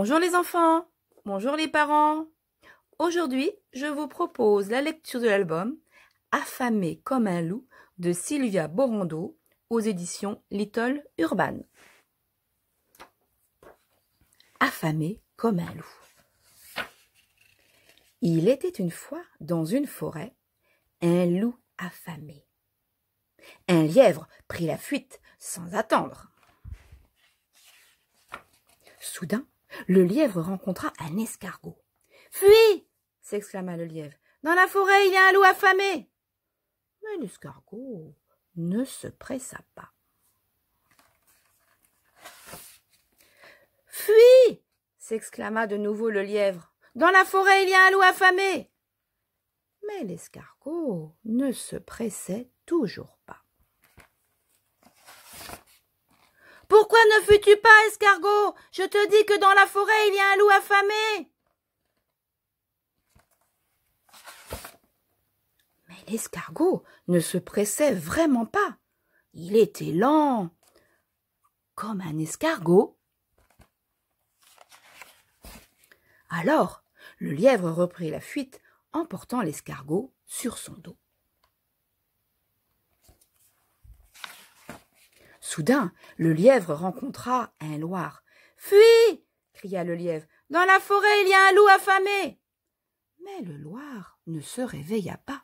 Bonjour les enfants, bonjour les parents. Aujourd'hui, je vous propose la lecture de l'album Affamé comme un loup de Sylvia Borando aux éditions Little Urban. Affamé comme un loup. Il était une fois dans une forêt un loup affamé. Un lièvre prit la fuite sans attendre. Soudain, le lièvre rencontra un escargot. Fuis s'exclama le lièvre. Dans la forêt, il y a un loup affamé. Mais l'escargot ne se pressa pas. Fuis s'exclama de nouveau le lièvre. Dans la forêt, il y a un loup affamé. Mais l'escargot ne se pressait toujours pas. Pourquoi ne fus-tu pas, escargot Je te dis que dans la forêt, il y a un loup affamé. Mais l'escargot ne se pressait vraiment pas. Il était lent, comme un escargot. Alors, le lièvre reprit la fuite, portant l'escargot sur son dos. Soudain, le lièvre rencontra un loir. Fuis cria le lièvre. Dans la forêt, il y a un loup affamé. Mais le loir ne se réveilla pas.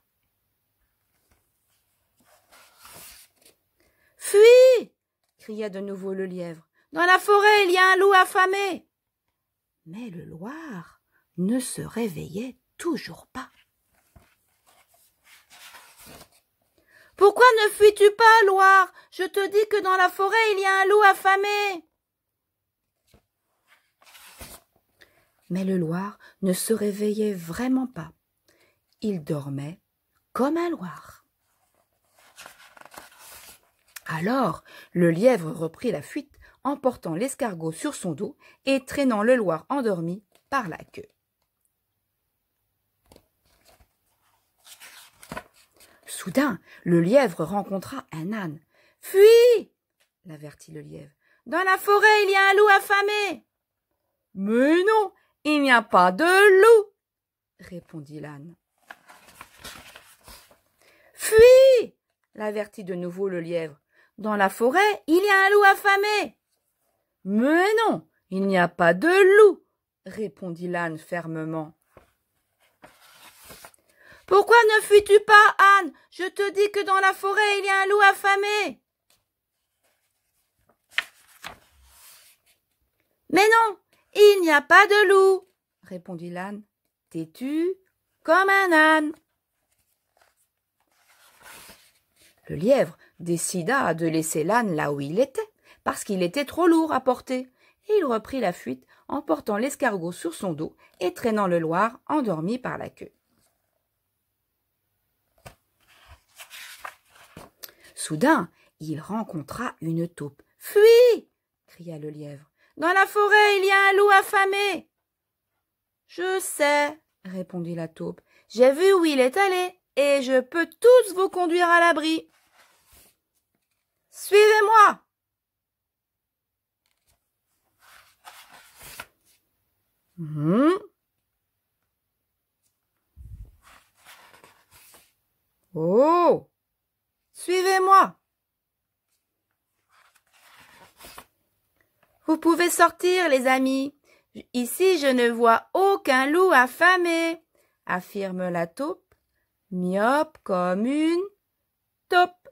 Fuis cria de nouveau le lièvre. Dans la forêt, il y a un loup affamé. Mais le loir ne se réveillait toujours pas. Pourquoi ne fuis-tu pas, Loire Je te dis que dans la forêt il y a un loup affamé. Mais le Loir ne se réveillait vraiment pas. Il dormait comme un Loir. Alors, le lièvre reprit la fuite, emportant l'escargot sur son dos et traînant le Loir endormi par la queue. Soudain, le lièvre rencontra un âne. Fuis l'avertit le lièvre. Dans la forêt, il y a un loup affamé. Mais non, il n'y a pas de loup, répondit l'âne. Fuis l'avertit de nouveau le lièvre. Dans la forêt, il y a un loup affamé. Mais non, il n'y a pas de loup, répondit l'âne fermement. Pourquoi ne fuis-tu pas, Anne Je te dis que dans la forêt, il y a un loup affamé. Mais non, il n'y a pas de loup, répondit l'âne, têtu comme un âne. Le lièvre décida de laisser l'âne là où il était, parce qu'il était trop lourd à porter, et il reprit la fuite en portant l'escargot sur son dos et traînant le Loir endormi par la queue. Soudain, il rencontra une taupe. Fuis cria le lièvre. Dans la forêt, il y a un loup affamé. Je sais, répondit la taupe. J'ai vu où il est allé, et je peux tous vous conduire à l'abri. Suivez-moi. Hmm. Oh Suivez-moi. Vous pouvez sortir, les amis. Ici, je ne vois aucun loup affamé, affirme la taupe, myope comme une taupe.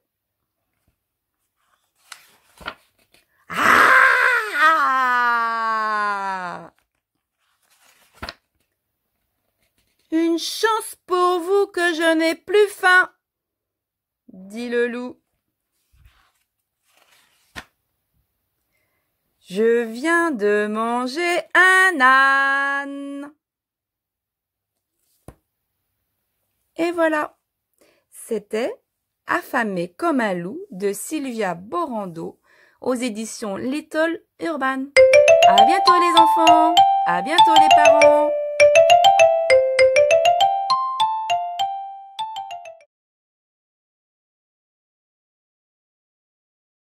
Ah une chance pour vous que je n'ai plus faim dit le loup. Je viens de manger un âne. Et voilà, c'était Affamé comme un loup de Sylvia Borando aux éditions Little Urban. À bientôt les enfants, à bientôt les parents.